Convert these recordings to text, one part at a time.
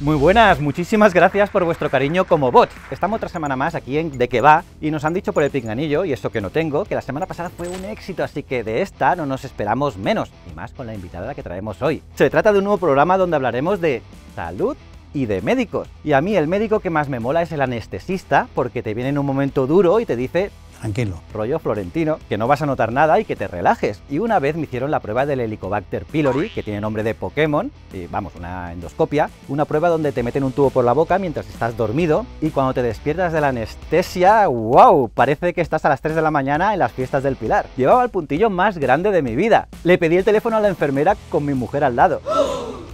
Muy buenas, muchísimas gracias por vuestro cariño como bot. Estamos otra semana más aquí en De Que Va y nos han dicho por el pinganillo, y esto que no tengo, que la semana pasada fue un éxito, así que de esta no nos esperamos menos, y más con la invitada que traemos hoy. Se trata de un nuevo programa donde hablaremos de salud y de médicos. Y a mí el médico que más me mola es el anestesista, porque te viene en un momento duro y te dice tranquilo. Rollo florentino, que no vas a notar nada y que te relajes. Y una vez me hicieron la prueba del Helicobacter pylori, que tiene nombre de Pokémon, y vamos, una endoscopia, una prueba donde te meten un tubo por la boca mientras estás dormido y cuando te despiertas de la anestesia, wow, parece que estás a las 3 de la mañana en las fiestas del Pilar. Llevaba el puntillo más grande de mi vida. Le pedí el teléfono a la enfermera con mi mujer al lado.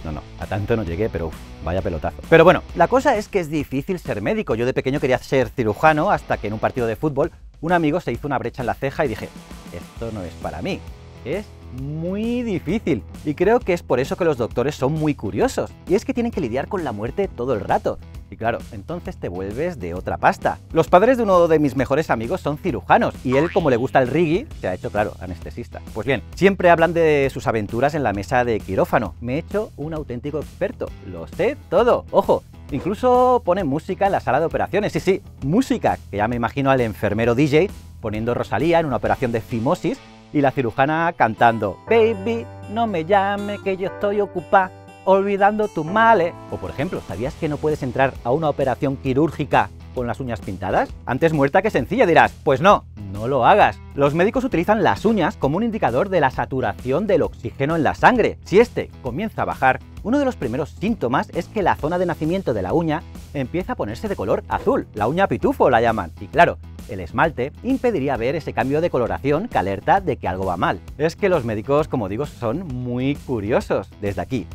No, no, a tanto no llegué, pero vaya pelotazo. Pero bueno, la cosa es que es difícil ser médico. Yo de pequeño quería ser cirujano hasta que en un partido de fútbol un amigo se hizo una brecha en la ceja y dije, esto no es para mí, es muy difícil. Y creo que es por eso que los doctores son muy curiosos. Y es que tienen que lidiar con la muerte todo el rato. Y claro, entonces te vuelves de otra pasta. Los padres de uno de mis mejores amigos son cirujanos y él, como le gusta el rigi, se ha hecho, claro, anestesista. Pues bien, siempre hablan de sus aventuras en la mesa de quirófano. Me he hecho un auténtico experto. Lo sé todo. Ojo, Incluso pone música en la sala de operaciones, sí, sí, música, que ya me imagino al enfermero DJ poniendo Rosalía en una operación de fimosis y la cirujana cantando Baby, no me llame que yo estoy ocupada olvidando tus males. O por ejemplo, ¿sabías que no puedes entrar a una operación quirúrgica con las uñas pintadas? Antes muerta que sencilla, dirás. Pues no, no lo hagas. Los médicos utilizan las uñas como un indicador de la saturación del oxígeno en la sangre. Si este comienza a bajar, uno de los primeros síntomas es que la zona de nacimiento de la uña empieza a ponerse de color azul. La uña pitufo la llaman. Y claro, el esmalte impediría ver ese cambio de coloración que alerta de que algo va mal. Es que los médicos, como digo, son muy curiosos. Desde aquí,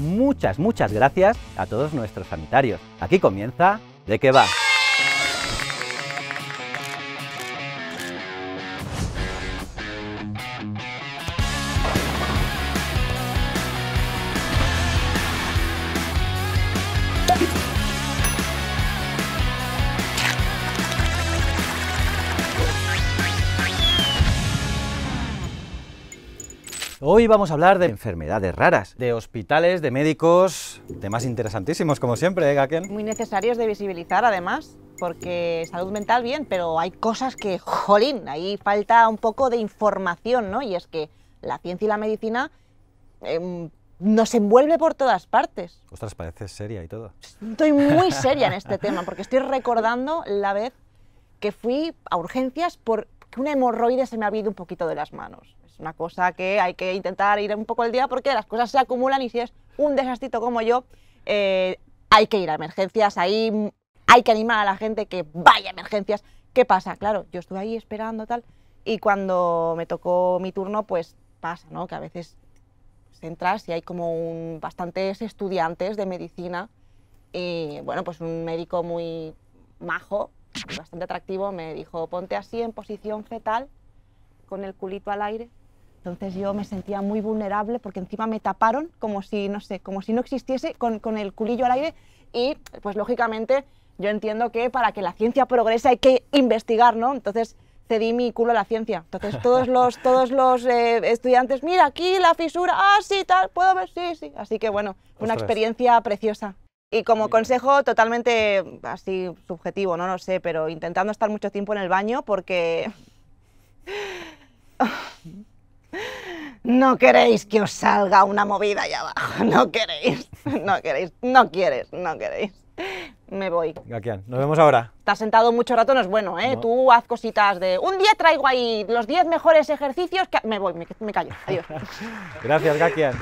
muchas, muchas gracias a todos nuestros sanitarios. Aquí comienza ¿De qué va? Hoy vamos a hablar de enfermedades raras, de hospitales, de médicos, temas interesantísimos como siempre, ¿eh, Gaken? Muy necesarios de visibilizar además, porque salud mental bien, pero hay cosas que, jolín, ahí falta un poco de información, ¿no? Y es que la ciencia y la medicina... Em, nos envuelve por todas partes. Ostras, parece seria y todo. Estoy muy seria en este tema, porque estoy recordando la vez que fui a urgencias por que una hemorroide se me ha habido un poquito de las manos. Es una cosa que hay que intentar ir un poco al día porque las cosas se acumulan y si es un desastrito como yo, eh, hay que ir a emergencias, ahí hay que animar a la gente que vaya a emergencias. ¿Qué pasa? Claro, yo estuve ahí esperando tal y cuando me tocó mi turno, pues pasa, ¿no? Que a veces entras y hay como bastantes estudiantes de medicina y eh, bueno, pues un médico muy majo bastante atractivo, me dijo, ponte así en posición fetal, con el culito al aire. Entonces yo me sentía muy vulnerable porque encima me taparon como si, no sé, como si no existiese con, el culillo al aire y pues lógicamente yo entiendo que para que la ciencia progrese hay que investigar, ¿no? Entonces cedí mi culo a la ciencia. Entonces todos los, eh, estudiantes, mira aquí la fisura, así ah, tal, puedo ver, sí, sí. Así que bueno, una experiencia preciosa. Y como consejo totalmente así subjetivo, no lo sé, pero intentando estar mucho tiempo en el baño porque... no queréis que os salga una movida allá abajo, no queréis, no queréis, no quieres, no queréis. Me voy. Gakian, nos vemos ahora. Estás sentado mucho rato, no es bueno, ¿eh? Tú haz cositas de un día traigo ahí los 10 mejores ejercicios que... Me voy, me, me callo. Adiós. Gracias, Gakian.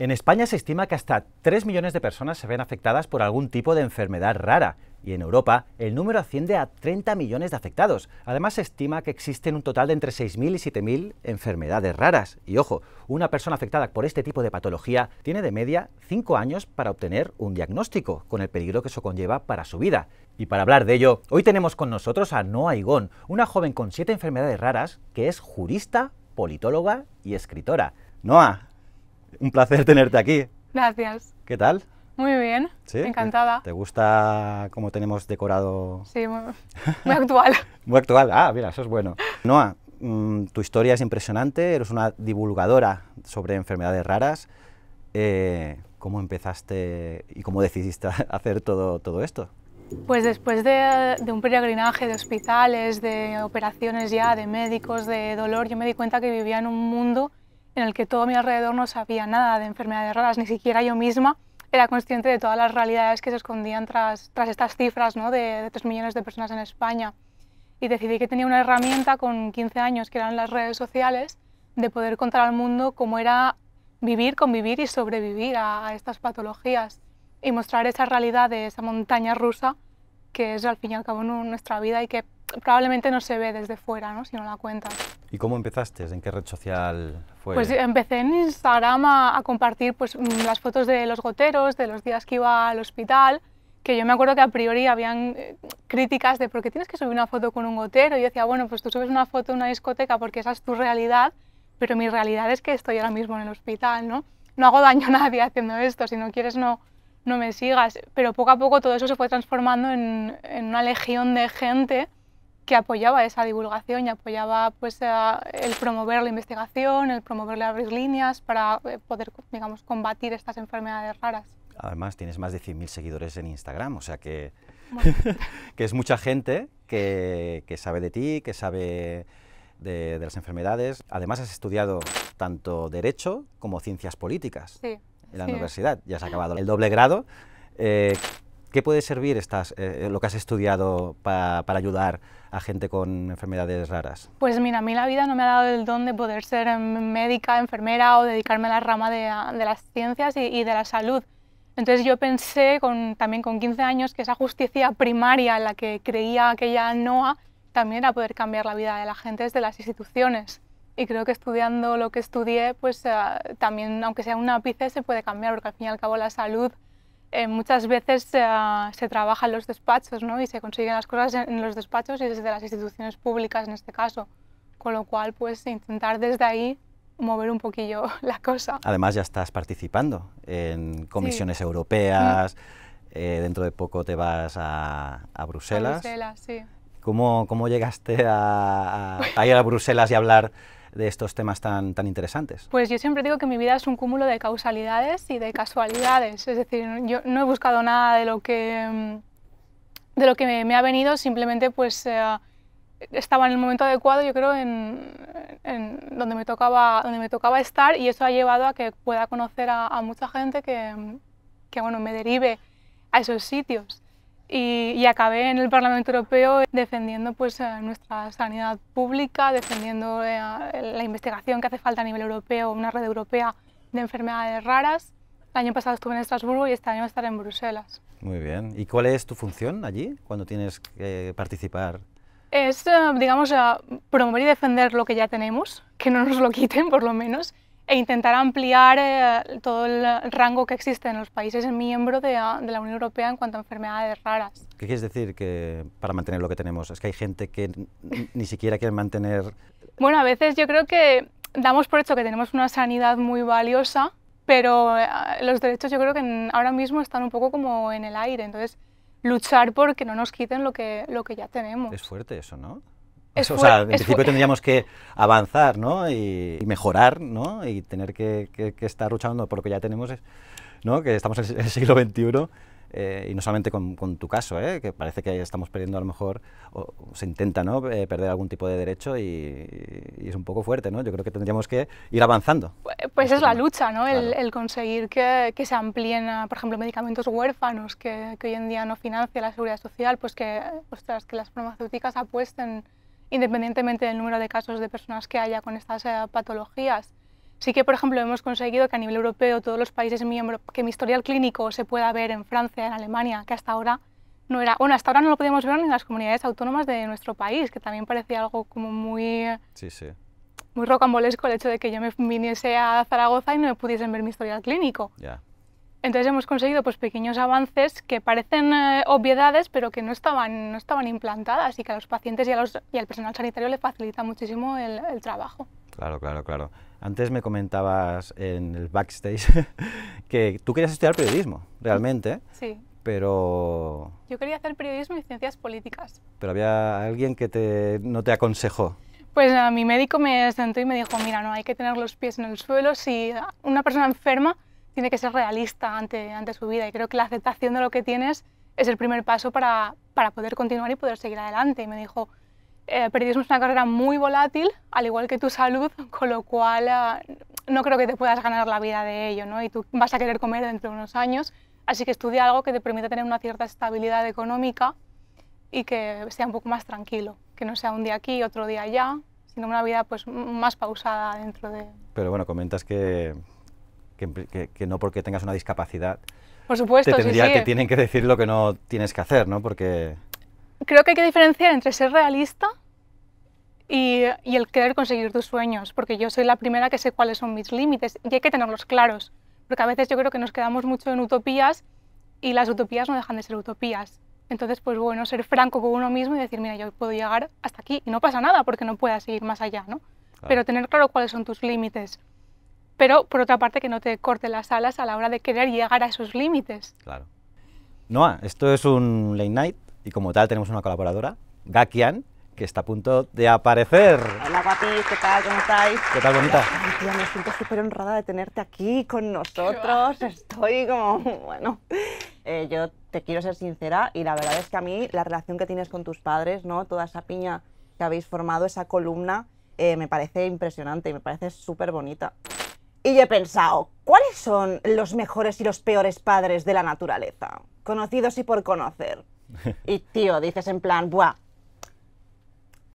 En España se estima que hasta 3 millones de personas se ven afectadas por algún tipo de enfermedad rara, y en Europa el número asciende a 30 millones de afectados. Además se estima que existen un total de entre 6.000 y 7.000 enfermedades raras. Y ojo, una persona afectada por este tipo de patología tiene de media 5 años para obtener un diagnóstico, con el peligro que eso conlleva para su vida. Y para hablar de ello, hoy tenemos con nosotros a Noa Higón, una joven con 7 enfermedades raras que es jurista, politóloga y escritora. Noa, un placer tenerte aquí. Gracias. ¿Qué tal? Muy bien, encantada. ¿Te gusta cómo tenemos decorado? Sí, muy, actual. muy actual, ah, mira, eso es bueno. Noa, mm, tu historia es impresionante, eres una divulgadora sobre enfermedades raras. Eh, ¿Cómo empezaste y cómo decidiste hacer todo, todo esto? Pues después de, de, un peregrinaje de hospitales, de operaciones ya, de médicos, de dolor, yo me di cuenta que vivía en un mundo en el que todo mi alrededor no sabía nada de enfermedades raras, ni siquiera yo misma era consciente de todas las realidades que se escondían tras, estas cifras de, de 3 millones de personas en España. Y decidí que tenía una herramienta con 15 años, que eran las redes sociales, de poder contar al mundo cómo era vivir, convivir y sobrevivir a, estas patologías y mostrar esa realidad de esa montaña rusa que es al fin y al cabo nuestra vida y que probablemente no se ve desde fuera, ¿no? si no la cuentas. ¿Y cómo empezaste? ¿En qué red social fue? Pues empecé en Instagram a, compartir pues, mm, las fotos de los goteros, de los días que iba al hospital, que yo me acuerdo que a priori habían eh, críticas de por qué tienes que subir una foto con un gotero. Y yo decía, bueno, pues tú subes una foto en una discoteca porque esa es tu realidad, pero mi realidad es que estoy ahora mismo en el hospital, ¿no? No hago daño a nadie haciendo esto, si no quieres no, no me sigas. Pero poco a poco todo eso se fue transformando en, en una legión de gente que apoyaba esa divulgación y apoyaba pues, el promover la investigación, el promover las líneas para eh, poder digamos, combatir estas enfermedades raras. Además, tienes más de 100.000 seguidores en Instagram, o sea que, que es mucha gente que, sabe de ti, que sabe de, las enfermedades. Además, has estudiado tanto Derecho como Ciencias Políticas en la universidad. Ya has acabado el doble grado. Eh, ¿Qué puede servir eh, eh, lo que has estudiado para ayudar a gente con enfermedades raras? Pues mira, a mí la vida no me ha dado el don de poder ser em, médica, enfermera o dedicarme a la rama de, las ciencias y, de la salud. Entonces yo pensé también con 15 años que esa justicia primaria en la que creía aquella NOA también era poder cambiar la vida de la gente desde las instituciones. Y creo que estudiando lo que estudié, pues eh, también, aunque sea un ápice, se puede cambiar, porque al fin y al cabo la salud eh, muchas veces ah, se trabaja en los despachos ¿no? y se consiguen las cosas en, los despachos y desde las instituciones públicas en este caso. Con lo cual, pues intentar desde ahí mover un poquillo la cosa. Además, ya estás participando en comisiones europeas, eh, dentro de poco te vas a, Bruselas. Bruselas, sí. ¿Cómo, ¿Cómo, llegaste a, a ir a Bruselas y hablar de estos temas tan, tan interesantes? Pues yo siempre digo que mi vida es un cúmulo de causalidades y de casualidades. Es decir, yo no he buscado nada de lo que, mm, de lo que me, ha venido, simplemente pues... Eh, estaba en el momento adecuado, yo creo, en, donde, me tocaba, donde me tocaba estar y eso ha llevado a que pueda conocer a, mucha gente que, bueno, me derive a esos sitios y, acabé en el Parlamento Europeo defendiendo pues, eh, nuestra sanidad pública, defendiendo eh, la investigación que hace falta a nivel europeo, una red europea de enfermedades raras. El año pasado estuve en Estrasburgo y este año estaré en Bruselas. Muy bien. ¿Y cuál es tu función allí cuando tienes que participar? Es, eh, digamos, promover y defender lo que ya tenemos, que no nos lo quiten por lo menos, e intentar ampliar eh, todo el rango que existe en los países miembros ah, de, la Unión Europea en cuanto a enfermedades raras. ¿Qué quieres decir que para mantener lo que tenemos? Es que hay gente que ni siquiera quiere mantener... Bueno, a veces yo creo que damos por hecho que tenemos una sanidad muy valiosa, pero eh, los derechos yo creo que ahora mismo están un poco como en el aire, entonces luchar por que no nos quiten lo que, lo que ya tenemos. Es fuerte eso, ¿no? o sea, en principio tendríamos que avanzar ¿no? y, mejorar ¿no? y tener que, estar luchando por lo que ya tenemos, ¿no? que estamos en el siglo XXI. Eh, y no solamente con, tu caso, ¿eh? que parece que estamos perdiendo a lo mejor, o, se intenta ¿no? Eh, perder algún tipo de derecho y, es un poco fuerte, ¿no? Yo creo que tendríamos que ir avanzando. Pues, pues es la este lucha, El, conseguir que, se amplíen, por ejemplo, medicamentos huérfanos que, hoy en día no financia la seguridad social, pues que, ostras, que las farmacéuticas apuesten independientemente del número de casos de personas que haya con estas eh, patologías. Sí que, por ejemplo, hemos conseguido que a nivel europeo todos los países miembros, que mi historial clínico se pueda ver en Francia, en Alemania, que hasta ahora no era, bueno, hasta ahora no lo podíamos ver ni en las comunidades autónomas de nuestro país, que también parecía algo como muy, muy rocambolesco el hecho de que yo me viniese a Zaragoza y no me pudiesen ver mi historial clínico. Entonces hemos conseguido pues, pequeños avances que parecen eh, obviedades, pero que no estaban, no estaban implantadas y que a los pacientes y, a los, y al personal sanitario le facilita muchísimo el, trabajo. Claro, claro, claro. Antes me comentabas en el backstage que tú querías estudiar periodismo, realmente. Sí. Pero... Yo quería hacer periodismo y ciencias políticas. Pero había alguien que no te aconsejó. Pues a mi médico me sentó y me dijo, mira, no, hay que tener los pies en el suelo. Si una persona enferma tiene que ser realista ante, ante su vida y creo que la aceptación de lo que tienes es el primer paso para, para poder continuar y poder seguir adelante. Y me dijo, eh, periodismo es una carrera muy volátil, al igual que tu salud, con lo cual eh, no creo que te puedas ganar la vida de ello, ¿no? Y tú vas a querer comer dentro de unos años, así que estudia algo que te permita tener una cierta estabilidad económica y que sea un poco más tranquilo, que no sea un día aquí, otro día allá, sino una vida pues más pausada dentro de... Pero bueno, comentas que que, no porque tengas una discapacidad Por supuesto, te, tendría, sí, tienen que decir lo que no tienes que hacer, ¿no? Porque... Creo que hay que diferenciar entre ser realista y, el querer conseguir tus sueños, porque yo soy la primera que sé cuáles son mis límites y hay que tenerlos claros, porque a veces yo creo que nos quedamos mucho en utopías y las utopías no dejan de ser utopías. Entonces, pues bueno, ser franco con uno mismo y decir, mira, yo puedo llegar hasta aquí y no pasa nada porque no pueda seguir más allá, ¿no? Pero tener claro cuáles son tus límites pero por otra parte que no te corte las alas a la hora de querer llegar a esos límites. Claro. Noa, esto es un late night y como tal tenemos una colaboradora, Gakian, que está a punto de aparecer. Hola guapis, ¿qué tal? ¿Cómo estáis? ¿Qué tal, bonita? tía, me siento súper honrada de tenerte aquí con nosotros. Estoy como, bueno, eh, yo te quiero ser sincera y la verdad es que a mí la relación que tienes con tus padres, ¿no? Toda esa piña que habéis formado, esa columna, eh, me parece impresionante y me parece súper bonita. Y yo he pensado, ¿cuáles son los mejores y los peores padres de la naturaleza? Conocidos y por conocer. Y tío, dices en plan, buah,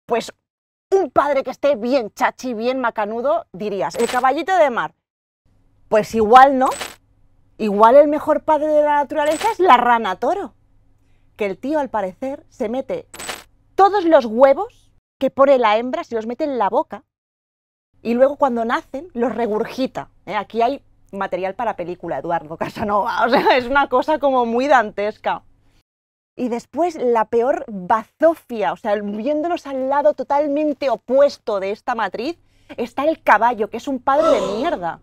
pues un padre que esté bien chachi, bien macanudo, dirías, el caballito de mar. Pues igual no. Igual el mejor padre de la naturaleza es la rana toro. Que el tío, al parecer, se mete todos los huevos que pone la hembra, se los mete en la boca y luego cuando nacen los regurgita. ¿eh? Aquí hay material para película, Eduardo Casanova, o sea, es una cosa como muy dantesca. Y después la peor bazofia, o sea, viéndonos al lado totalmente opuesto de esta matriz, está el caballo, que es un padre de mierda.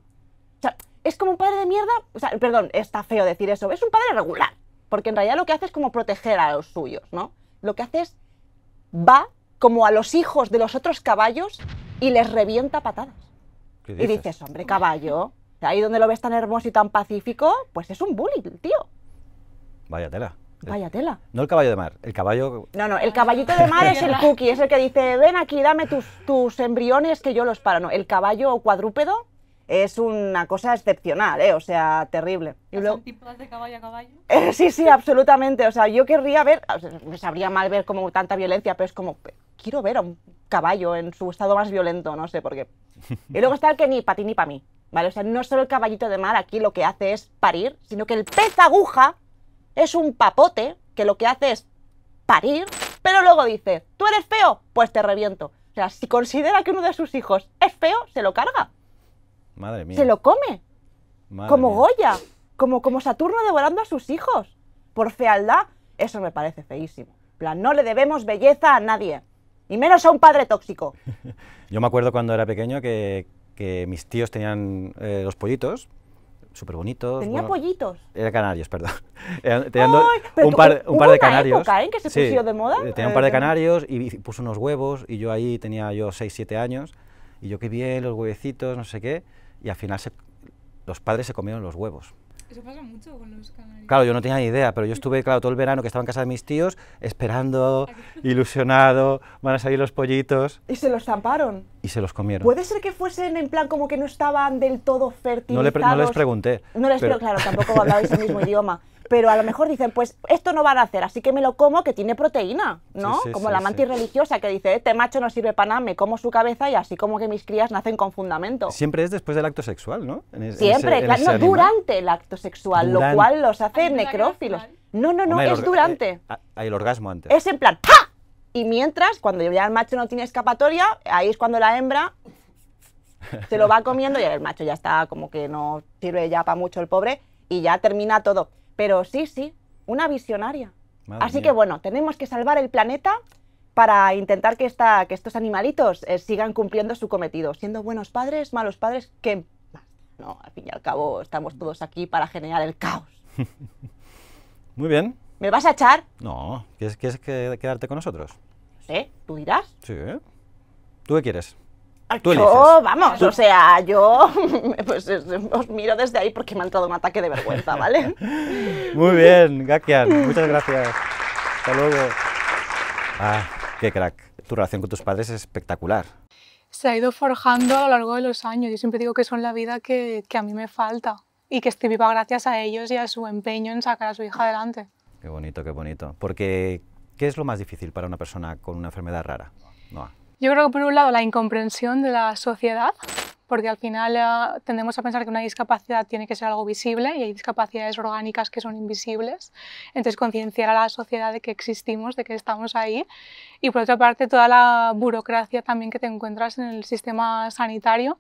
O sea, es como un padre de mierda, o sea, perdón, está feo decir eso, es un padre regular, porque en realidad lo que hace es como proteger a los suyos, ¿no? Lo que hace es va como a los hijos de los otros caballos y les revienta patadas. Y dices, hombre, caballo, ahí donde lo ves tan hermoso y tan pacífico, pues es un bully, tío. Vaya tela. Vaya tela. No el caballo de mar, el caballo... No, no, el caballito de mar es el cookie, es el que dice, ven aquí, dame tus, tus embriones que yo los paro. No, el caballo cuadrúpedo es una cosa excepcional, ¿eh? o sea, terrible. Y luego... de caballo a caballo? Eh, sí, sí, absolutamente. O sea, yo querría ver, me sabría mal ver como tanta violencia, pero es como, quiero ver a un caballo en su estado más violento, no sé por qué. Y luego está el que ni para ti ni para mí, ¿vale? O sea, no solo el caballito de mar aquí lo que hace es parir, sino que el pez aguja es un papote que lo que hace es parir, pero luego dice, tú eres feo, pues te reviento. O sea, si considera que uno de sus hijos es feo, se lo carga. Se lo come. como Goya. Como, como Saturno devorando a sus hijos. Por fealdad. Eso me parece feísimo. plan, no le debemos belleza a nadie. Y menos a un padre tóxico. Yo me acuerdo cuando era pequeño que, mis tíos tenían eh, los pollitos súper bonitos. Tenía pollitos. Eran canarios, perdón. tenían un par, un de canarios. que se de moda? Tenía un par de canarios ¿eh? y, puso unos huevos y yo ahí tenía yo 6, 7 años y yo qué bien, los huevecitos, no sé qué y al final se, los padres se comieron los huevos. Eso pasa mucho con los canarios. Claro, yo no tenía ni idea, pero yo estuve, claro, todo el verano que estaba en casa de mis tíos, esperando, ilusionado, van a salir los pollitos. ¿Y se los zamparon? Y se los comieron. ¿Puede ser que fuesen en plan como que no estaban del todo fertilizados? No, no les pregunté. No les pregunté, claro, tampoco hablabais el mismo idioma pero a lo mejor dicen, pues esto no van a hacer, así que me lo como que tiene proteína, ¿no? como la mantis religiosa que dice, eh, este macho no sirve para nada, me como su cabeza y así como que mis crías nacen con fundamento. Siempre es después del acto sexual, ¿no? Siempre, claro, no, durante el acto sexual, lo cual los hace necrófilos. ¿eh? No, no, no, es durante. Eh, hay el orgasmo antes. Es en plan, ¡ja! Y mientras, cuando ya el macho no tiene escapatoria, ahí es cuando la hembra se lo va comiendo y el macho ya está como que no sirve ya para mucho el pobre y ya termina todo. Pero sí, sí, una visionaria. Así que bueno, tenemos que salvar el planeta para intentar que, esta, que estos animalitos eh, sigan cumpliendo su cometido, siendo buenos padres, malos padres, que no, al fin y al cabo estamos todos aquí para generar el caos. Muy bien. ¿Me vas a echar? No, ¿quieres, quieres quedarte con nosotros? No sé, ¿tú dirás? Sí. ¿Tú qué quieres? Yo, vamos, o sea, yo pues, os miro desde ahí porque me ha entrado un ataque de vergüenza, ¿vale? Muy bien, Gakian, muchas gracias. Hasta luego. Ah, qué crack. Tu relación con tus padres es espectacular. Se ha ido forjando a lo largo de los años. Yo siempre digo que son la vida que, a mí me falta y que estoy viva gracias a ellos y a su empeño en sacar a su hija adelante. Qué bonito, qué bonito. Porque, ¿qué es lo más difícil para una persona con una enfermedad rara? no yo creo que por un lado la incomprensión de la sociedad, porque al final eh, tendemos a pensar que una discapacidad tiene que ser algo visible y hay discapacidades orgánicas que son invisibles. Entonces, concienciar a la sociedad de que existimos, de que estamos ahí. Y por otra parte, toda la burocracia también que te encuentras en el sistema sanitario,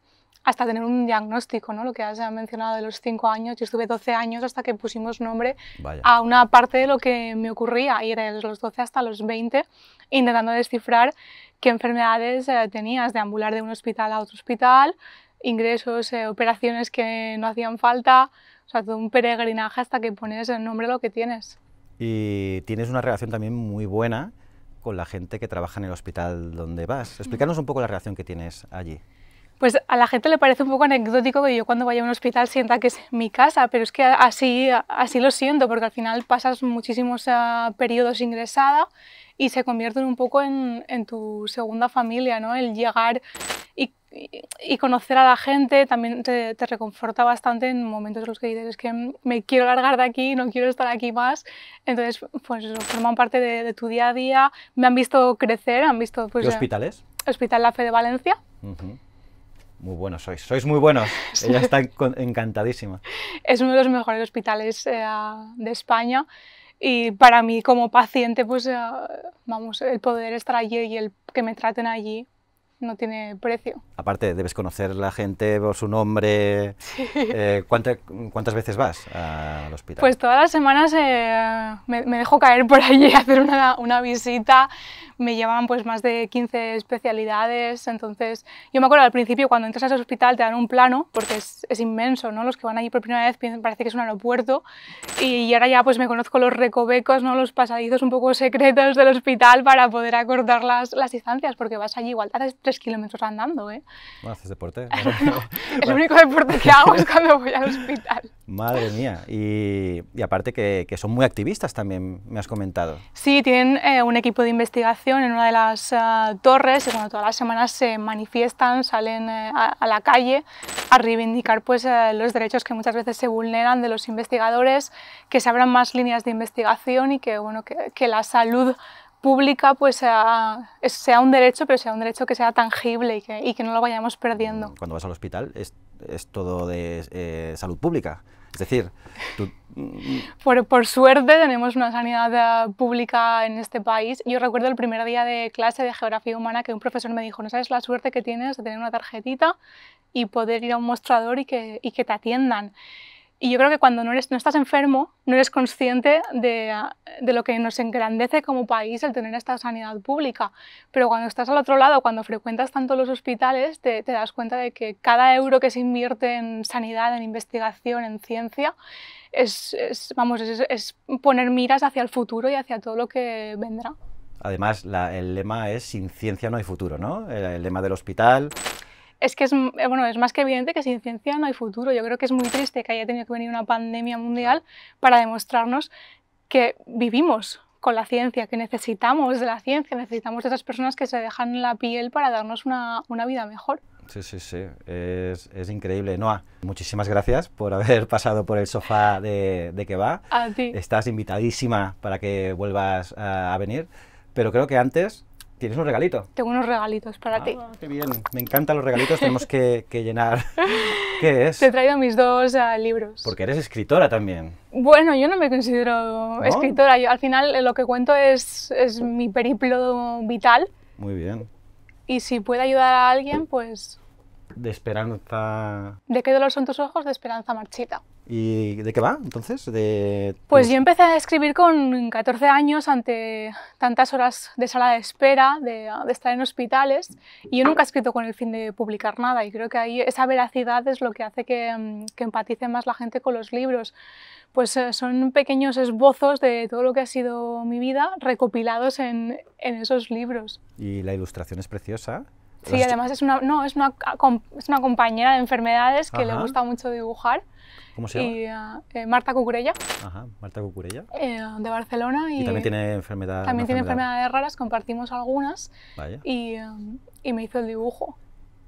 hasta tener un diagnóstico, ¿no? Lo que has mencionado de los 5 años, yo estuve 12 años hasta que pusimos nombre a una parte de lo que me ocurría y desde los 12 hasta los 20 intentando descifrar qué enfermedades eh, tenías, de ambular de un hospital a otro hospital, ingresos, eh, operaciones que no hacían falta, o sea, todo un peregrinaje hasta que pones el nombre a lo que tienes. Y tienes una relación también muy buena con la gente que trabaja en el hospital donde vas. Mm. Explícanos un poco la relación que tienes allí. Pues a la gente le parece un poco anecdótico que yo cuando vaya a un hospital sienta que es mi casa, pero es que así, así lo siento, porque al final pasas muchísimos periodos ingresada y se convierten un poco en, tu segunda familia, ¿no? El llegar y, conocer a la gente también te, reconforta bastante en momentos en los que dices que me quiero largar de aquí, no quiero estar aquí más. Entonces, pues forman parte de, tu día a día. Me han visto crecer, han visto... Pues, hospitales? Hospital La Fe de Valencia muy buenos sois, sois muy buenos. Ella está encantadísima. Es uno de los mejores hospitales eh, de España y para mí como paciente, pues eh, vamos, el poder estar allí y el que me traten allí, no tiene precio. Aparte, debes conocer la gente por su nombre. Eh, ¿Cuántas veces vas al hospital? Pues todas las semanas eh, me, dejo caer por allí a hacer una, visita. Me llevan pues más de 15 especialidades. Entonces, yo me acuerdo al principio cuando entras al hospital te dan un plano porque es, inmenso, ¿no? Los que van allí por primera vez parece que es un aeropuerto. Y, ahora ya pues me conozco los recovecos, ¿no? Los pasadizos un poco secretos del hospital para poder acortar las, distancias porque vas allí igual, kilómetros andando, ¿eh? haces deporte. el único deporte que hago es cuando voy al hospital. Madre mía. Y, aparte que, son muy activistas también, me has comentado. Sí, tienen eh, un equipo de investigación en una de las eh, torres y bueno, todas las semanas se manifiestan, salen eh, a, la calle a reivindicar pues, los derechos que muchas veces se vulneran de los investigadores, que se abran más líneas de investigación y que, bueno, que, que la salud pública pues sea, sea un derecho, pero sea un derecho que sea tangible y que, y que no lo vayamos perdiendo. Mm, cuando vas al hospital es, es todo de eh, salud pública. Es decir, tú... Mm, por, por, suerte tenemos una sanidad eh, pública en este país. Yo recuerdo el primer día de clase de geografía humana que un profesor me dijo, no sabes la suerte que tienes de tener una tarjetita y poder ir a un mostrador y que, y que te atiendan. Y yo creo que cuando no, eres, no estás enfermo, no eres consciente de, de, lo que nos engrandece como país el tener esta sanidad pública. Pero cuando estás al otro lado, cuando frecuentas tanto los hospitales, te, das cuenta de que cada euro que se invierte en sanidad, en investigación, en ciencia, es, vamos, es, poner miras hacia el futuro y hacia todo lo que vendrá. Además, el lema es sin ciencia no hay futuro, ¿no? el lema del hospital, es que es, eh, bueno, es más que evidente que sin ciencia no hay futuro. Yo creo que es muy triste que haya tenido que venir una pandemia mundial para demostrarnos que vivimos con la ciencia, que necesitamos de la ciencia, necesitamos de esas personas que se dejan la piel para darnos una, una vida mejor. Sí, sí, sí, es, es, increíble. Noah, muchísimas gracias por haber pasado por el sofá de, de que va. A ti. Estás invitadísima para que vuelvas a venir, pero creo que antes ¿Tienes un regalito? Tengo unos regalitos para ah, ti. Qué bien, me encantan los regalitos, tenemos que, llenar. ¿Qué es? Te he traído mis dos ah, libros. Porque eres escritora también. Bueno, yo no me considero escritora, al final lo que cuento es, es mi periplo vital. Muy bien. Y si puede ayudar a alguien, pues de esperanza. ¿De qué dolor son tus ojos? De esperanza marchita. ¿Y de qué va entonces? Pues yo empecé a escribir con 14 años ante tantas horas de sala de espera, de, estar en hospitales, y yo nunca he escrito con el fin de publicar nada, y creo que ahí esa veracidad es lo que hace que, mm, empatice más la gente con los libros. Pues eh, son pequeños esbozos de todo lo que ha sido mi vida recopilados en esos libros. Y la ilustración es preciosa. Sí, además es una, no, es una, es una compañera de enfermedades que le gusta mucho dibujar. ¿Cómo se llama? Eh, Marta Cucurella. Ajá, Marta Cucurella. Eh, de Barcelona. Y, también tiene enfermedades También tiene enfermedades raras, compartimos algunas. Vaya. Y, eh, y me hizo el dibujo.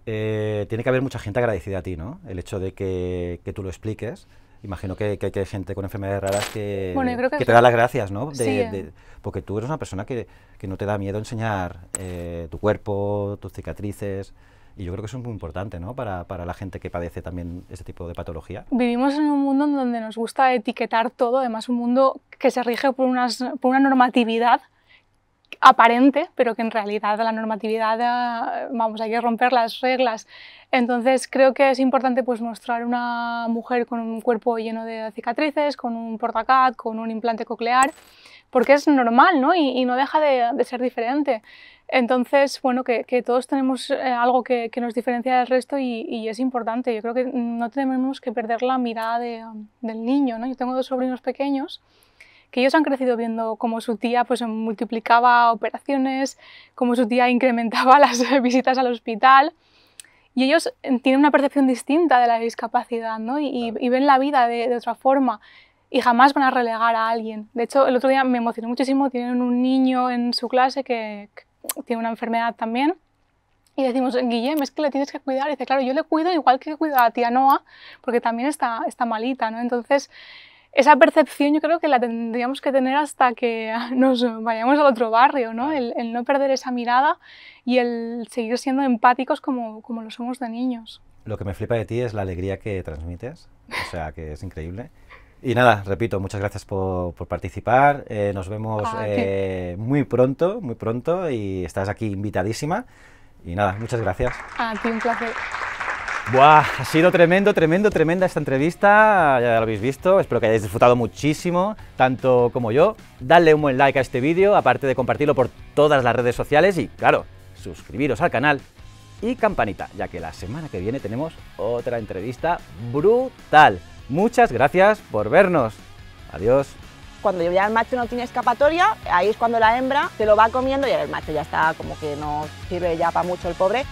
tiene que haber mucha gente agradecida a ti, ¿no? El hecho de que, que tú lo expliques imagino que, hay gente con enfermedades raras que, que, te da las gracias, ¿no? Eh. porque tú eres una persona que, no te da miedo enseñar eh, tu cuerpo, tus cicatrices. Y yo creo que eso es muy importante, ¿no? Para, para la gente que padece también este tipo de patología. Vivimos en un mundo en donde nos gusta etiquetar todo, además un mundo que se rige por, unas, por una normatividad aparente, pero que en realidad la normatividad, eh, vamos, hay que romper las reglas. Entonces creo que es importante pues, mostrar una mujer con un cuerpo lleno de cicatrices, con un portacat, con un implante coclear, porque es normal ¿no? Y, no deja de, ser diferente. Entonces, bueno, que, todos tenemos eh, algo que, nos diferencia del resto y, es importante. Yo creo que no tenemos que perder la mirada del niño. ¿no? Yo tengo dos sobrinos pequeños que ellos han crecido viendo cómo su tía pues, multiplicaba operaciones, cómo su tía incrementaba las visitas al hospital. Y ellos eh, tienen una percepción distinta de la discapacidad ¿no? y, ven la vida de, otra forma y jamás van a relegar a alguien. De hecho, el otro día me emocionó muchísimo, tienen un niño en su clase que, tiene una enfermedad también. Y decimos, Guillem, es que le tienes que cuidar. Y dice, claro, yo le cuido igual que cuido a la tía Noa, porque también está, está malita, ¿no? Entonces, esa percepción yo creo que la tendríamos que tener hasta que nos vayamos al otro barrio, ¿no? El, no perder esa mirada y el seguir siendo empáticos como, como, lo somos de niños. Lo que me flipa de ti es la alegría que transmites, o sea, que es increíble. Y nada, repito, muchas gracias por, participar. Eh, nos vemos eh, muy pronto, muy pronto, y estás aquí invitadísima. Y nada, muchas gracias. A ti, un placer. Buah, ha sido tremendo, tremendo, tremenda esta entrevista, ya lo habéis visto, espero que hayáis disfrutado muchísimo, tanto como yo. Dadle un buen like a este vídeo, aparte de compartirlo por todas las redes sociales y, claro, suscribiros al canal y campanita, ya que la semana que viene tenemos otra entrevista brutal. Muchas gracias por vernos. Adiós. Cuando ya el macho no tiene escapatoria, ahí es cuando la hembra se lo va comiendo y el macho ya está como que no sirve ya para mucho el pobre.